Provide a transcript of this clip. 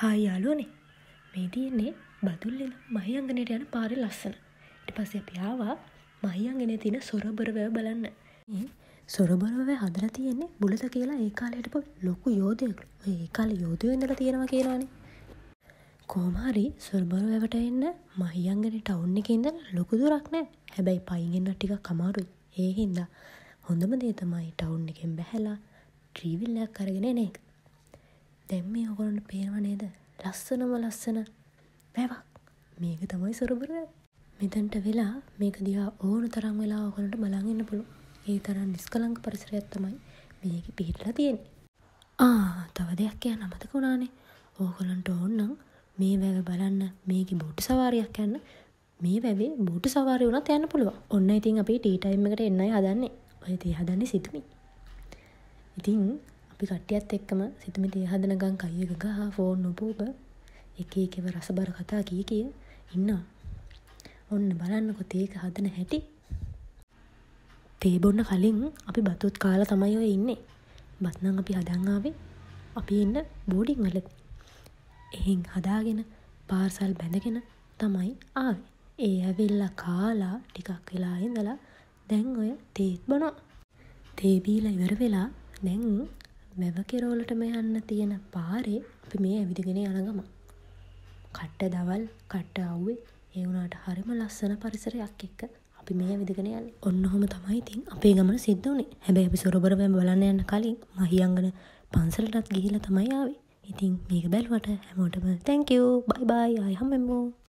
Hi යාලුවනේ මේ තියෙන්නේ බදුල්ල මහියංගනයට යන පාර ලස්සන ඉට පස අපි ආවා මහියංගෙන තියෙන සොරබරවැව බලන්න සොරබරවැ හදලා තියෙන්නේ බුලත කියලා ඒ කාලයටපු ලොකු යෝධයක් ඒ කාල යෝධය ඉඳලා තියෙනවා කියලානේ කෝමහරි සොරබරවැවට එන්න මහියංගන ටවුන් එක ඉඳන් ලොකු දුරක් නෑ හැබැයි පයින් එන්න ටිකක් කමාරුයි ඒ හින්දා හොඳම දේ තමයි ටවුන් එකෙන් බැහැලා ට්‍රීවිල්ලයක් කරගෙන එන එක දැන් මේ ඔයගොල්ලන්ට පේනව නේද? ලස්සනම ලස්සන වැවක්. මේක තමයි සොරබර. මෙතෙන්ට වෙලා මේක දිහා ඕන තරම් වෙලා ඔයගොල්ලන්ට බලන් ඉන්න පුළුවන්. ඒ තරම් නිෂ්කලංක පරිසරයක් තමයි මේකේ පිහිටලා තියෙන්නේ. ආ, තව දෙයක් කියන්න අමතක වුණානේ. ඕගොල්ලන්ට ඕන නම් මේ වැව බලන්න මේකේ බෝට් සවාරියක් යන්න මේ වැවේ බෝට් සවාරිය වුණත් යන්න පුළුවන්. ඔන්න ඉතින් අපි ටී ටයිම් එකට එන්නයි හදන්නේ. ඔය තේ හදන්නේ සිතුමි. ඉතින් අපි කට්ටියත් එක්කම සිතමිටේ හදනගම් කයි එක ගහා ෆෝන් නොබෝබ එක එකව රසබර කතා කිය කිය ඉන්නවා. ඔන්න බලන්නකො තේක හදන හැටි. තේ බොන්න කලින් අපි බතුත් කාලා තමයි ඔය ඉන්නේ. බත්නම් අපි හදන් ආවේ අපි ඉන්න බෝඩින් වල. එහෙන් හදාගෙන පාර්සල් බැඳගෙන තමයි ආවේ. ඒ ඇවිල්ලා කාලා ටිකක් වෙලා ඉඳලා දැන් ඔය තේත් බොනවා. තේ බීලා ඉවර වෙලා දැන් වැව කෙරෝලටම යන්න තියෙන පාරේ අපි මේ ඇවිදගෙන යන ගමන්. කට්ට දවල් කට්ට අව්වේ ඒ වුණාට හරිම ලස්සන පරිසරයක් එක්ක අපි මේ ඇවිදගෙන යන්නේ. ඔන්න ඔහොම තමයි ඉතින් අපේ ගමන සිද්ධ වුණේ. හැබැයි අපි සොරබර වැව බලන්න යන කලින් මහියංගන පන්සලටත් ගිහිල්ලා තමයි ආවේ. ඉතින් මේක බැලුවට හැමෝටම thank you bye bye ආයි හම්බෙමු.